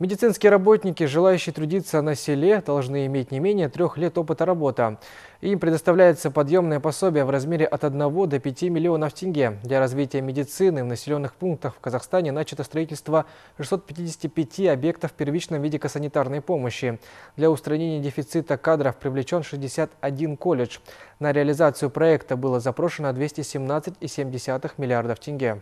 Медицинские работники, желающие трудиться на селе, должны иметь не менее трех лет опыта работы. Им предоставляется подъемное пособие в размере от 1 до 5 миллионов тенге. Для развития медицины в населенных пунктах в Казахстане начато строительство 655 объектов в первичном виде санитарной помощи. Для устранения дефицита кадров привлечен 61 колледж. На реализацию проекта было запрошено 217,7 миллиардов тенге.